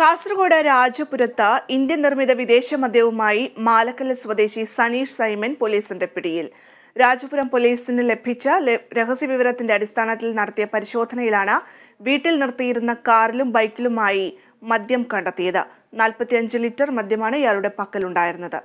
Kasaragod രാജപുരത്ത് Indian നിർമ്മിത വിദേശ മദ്യവുമായി മാലക്കല്ല് സ്വദേശി സനീഷ് സൈമൻ പോലീസിന്റെ പിടിയിൽ രാജപുരം പോലീസിന് ലഭിച്ച രഹസ്യവിവരത്തിന്റെ അടിസ്ഥാനത്തിൽ നടത്തിയ പരിശോധനയിലാണ് വീട്ടിൽ നിർത്തിയിരുന്ന കാറിലും ബൈക്കിലുമായി മദ്യം കണ്ടെത്തിയത് നാൽപ്പത്തിയഞ്ച് ലിറ്റർ മദ്യമാണ് ഇയാളുടെ പക്കലുണ്ടായിരുന്നത്